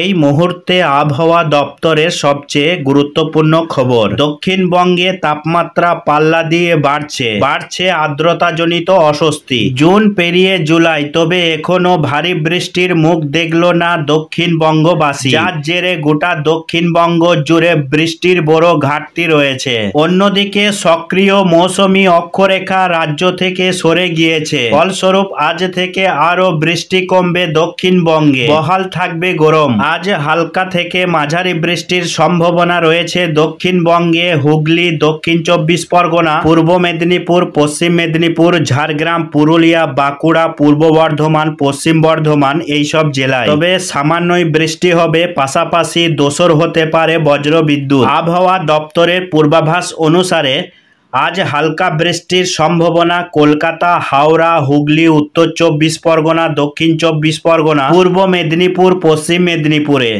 এই মুহূর্তে আবহাওয়া দপ্তরের সবচেয়ে গুরুত্বপূর্ণ খবর দক্ষিণবঙ্গে তাপমাত্রা পাল্লা দিয়ে বাড়ছে বাড়ছে আর্দ্রতাজনিত অস্বস্তি জুন পেরিয়ে জুলাই তবে এখনো ভারী বৃষ্টির মুখ দেখল না দক্ষিণবঙ্গবাসী যার জেরে গোটা দক্ষিণবঙ্গ জুড়ে বৃষ্টির বড় ঘাটতি রয়েছে অন্যদিকে সক্রিয় মৌসুমি অক্ষরেখা রাজ্য থেকে সরে গিয়েছে ফলস্বরূপ আজ থেকে আরও বৃষ্টি কমবে দক্ষিণবঙ্গে বহাল থাকবে গরম আলাইকুম আজ হালকা থেকে মাঝারি বৃষ্টির সম্ভাবনা রয়েছে দক্ষিণবঙ্গে হুগলি দক্ষিণ চব্বিশ পরগনা পূর্ব মেদিনীপুর পশ্চিম মেদিনীপুর ঝাড়গ্রাম পুরুলিয়া বাঁকুড়া পূর্ব বর্ধমান পশ্চিম বর্ধমান এইসব জেলায় তবে সামান্যই বৃষ্টি হবে পাশাপাশি দোসর হতে পারে বজ্রবিদ্যুৎ আবহাওয়া দপ্তরের পূর্বাভাস অনুসারে আজ হালকা বৃষ্টির সম্ভাবনা কলকাতা হাওড়া হুগলি উত্তর চব্বিশ পরগনা দক্ষিণ চব্বিশ পরগনা পূর্ব মেদিনীপুর পশ্চিম মেদিনীপুরে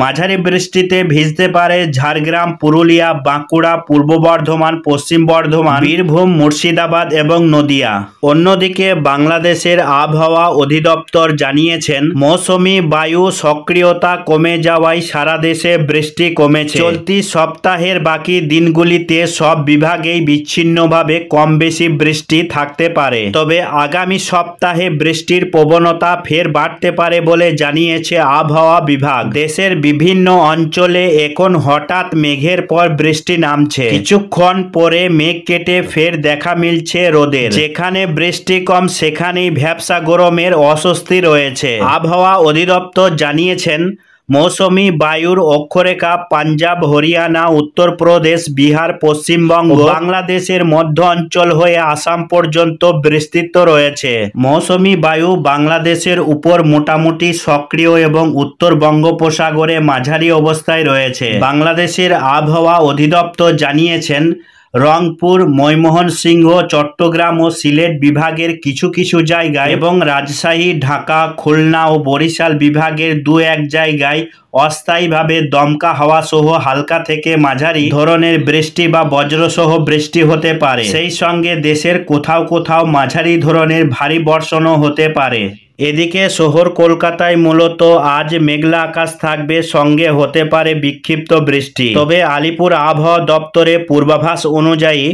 মাঝারি বৃষ্টিতে ভিজতে পারে ঝাড়গ্রাম পুরুলিয়া বাঁকুড়া পূর্ব বর্ধমান পশ্চিম বর্ধমান বীরভূম মুর্শিদাবাদ এবং নদিয়া অন্যদিকে বাংলাদেশের আবহাওয়া অধিদপ্তর জানিয়েছেন মৌসুমি বায়ু সক্রিয়তা কমে যাওয়ায় সারা দেশে বৃষ্টি কমেছে চলতি সপ্তাহের বাকি দিনগুলিতে সব বিভাগেই বিচ্ছিন্নভাবে কম বেশি বৃষ্টি থাকতে পারে তবে আগামী সপ্তাহে বৃষ্টির প্রবণতা ফের বাড়তে পারে বলে জানিয়েছে আবহাওয়া বিভাগ দেশের বিভিন্ন অঞ্চলে এখন হঠাৎ মেঘের পর বৃষ্টি নামছে কিছুক্ষণ পরে মেঘ কেটে ফের দেখা মিলছে রোদের যেখানে বৃষ্টি কম সেখানেই ভ্যাবসা গরমের অস্বস্তি রয়েছে আবহাওয়া অধিদপ্তর জানিয়েছেন মৌসুমি বায়ুর অক্ষরেখা পাঞ্জাব হরিয়ানা উত্তরপ্রদেশ বিহার পশ্চিমবঙ্গ বাংলাদেশের মধ্য অঞ্চল হয়ে আসাম পর্যন্ত বিস্তৃত রয়েছে মৌসুমি বায়ু বাংলাদেশের উপর মোটামুটি সক্রিয় এবং উত্তর বঙ্গোপসাগরে মাঝারি অবস্থায় রয়েছে বাংলাদেশের আবহাওয়া অধিদপ্তর জানিয়েছেন রংপুর ময়মোহন সিংহ চট্টগ্রাম ও সিলেট বিভাগের কিছু কিছু জায়গায় এবং রাজশাহী ঢাকা খুলনা ও বরিশাল বিভাগের দু এক জায়গায় অস্থায়ীভাবে দমকা হাওয়া সহ হালকা থেকে মাঝারি ধরনের বৃষ্টি বা বজ্রসহ বৃষ্টি হতে পারে সেই সঙ্গে দেশের কোথাও কোথাও মাঝারি ধরনের ভারী বর্ষণও হতে পারে এদিকে শহর কলকাতায় মূলত আজ মেঘলা আকাশ থাকবে সঙ্গে হতে পারে বিক্ষিপ্ত বৃষ্টি তবে আলিপুর আবহাওয়া দপ্তরে পূর্বাভাস অনুযায়ী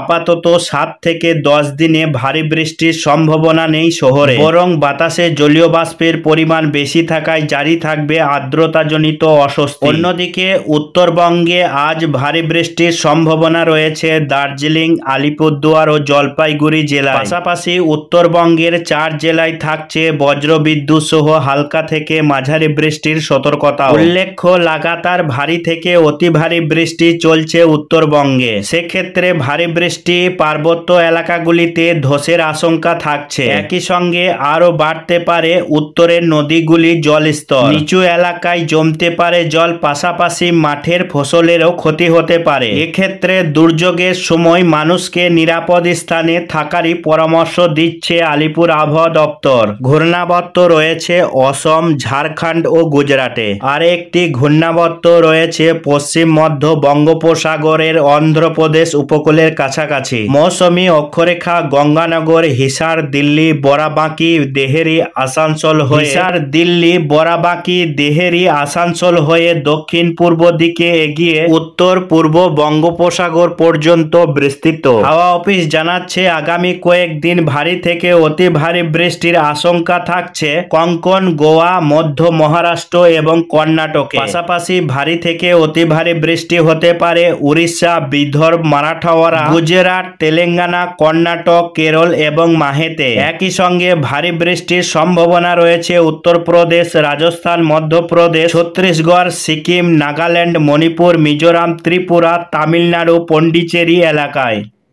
আপাতত সাত থেকে দশ দিনে ভারী বৃষ্টির সম্ভাবনা নেই শহরে বরং বাতাসে জলীয় বাষ্পের পরিমাণ বেশি থাকায় জারি থাকবে আর্দ্রতাজনিত অস্বস্তি অন্যদিকে উত্তরবঙ্গে আজ ভারী বৃষ্টির সম্ভাবনা রয়েছে দার্জিলিং আলিপুরদুয়ার ও জলপাইগুড়ি জেলা পাশাপাশি উত্তরবঙ্গের চার জেলায় থাকছে বজ্রবিদ্যুৎ সহ হালকা থেকে মাঝারি বৃষ্টির সতর্কতা উল্লেখ্য লাগাতার ভারী থেকে অতি ভারী বৃষ্টি চলছে উত্তরবঙ্গে সেক্ষেত্রে ভারী বৃষ্টি পার্বত্য এলাকাগুলিতে ধসের আশঙ্কা থাকছে একই সঙ্গে আরও বাড়তে পারে উত্তরের নদীগুলি জলস্তর নিচু এলাকায় জমতে পারে জল পাশাপাশি মাঠের ফসলেরও ক্ষতি হতে পারে এক্ষেত্রে দুর্যোগের সময় মানুষকে নিরাপদ স্থানে থাকারই পরামর্শ দিচ্ছে আলিপুর আবহাওয়া দপ্তর ঘূর্ণাবর্ত রয়েছে অসম ঝাড়খণ্ড ও গুজরাটে আর একটি ঘূর্ণাবর্ত রয়েছে পশ্চিম মধ্য বঙ্গোপসাগরের অন্ধ্রপ্রদেশ উপকূলের কাছাকাছি মৌসুমী অক্ষরেখা গঙ্গানগর হিসার দিল্লি বরাবাঁকি দেহেরি আসানসোল হিসার দিল্লি বরাবাঁকি দেহেরি আসানসোল হয়ে দক্ষিণ পূর্ব দিকে এগিয়ে উত্তর পূর্ব বঙ্গোপসাগর পর্যন্ত বিস্তৃত হাওয়া অফিস জানাচ্ছে আগামী কয়েকদিন ভারী থেকে অতি ভারী বৃষ্টির আশঙ্কা থাকছে কঙ্কন গোয়া মধ্য মহারাষ্ট্র এবং কর্ণাটকে পাশাপাশি ভারী থেকে অতি ভারী বৃষ্টি হতে পারে উড়িষ্যা বিদর্ভ মারাঠাওয়ারা গুজরাট তেলেঙ্গানা কর্ণাটক কেরল এবং মাহেতে একই সঙ্গে ভারী বৃষ্টির সম্ভাবনা রয়েছে উত্তরপ্রদেশ রাজস্থান মধ্যপ্রদেশ ছত্তিশগড় সিকিম নাগাল্যান্ড মণিপুর মিজোরাম ত্রিপুরা তামিলনাড়ু পন্ডিচেরি এলাকায়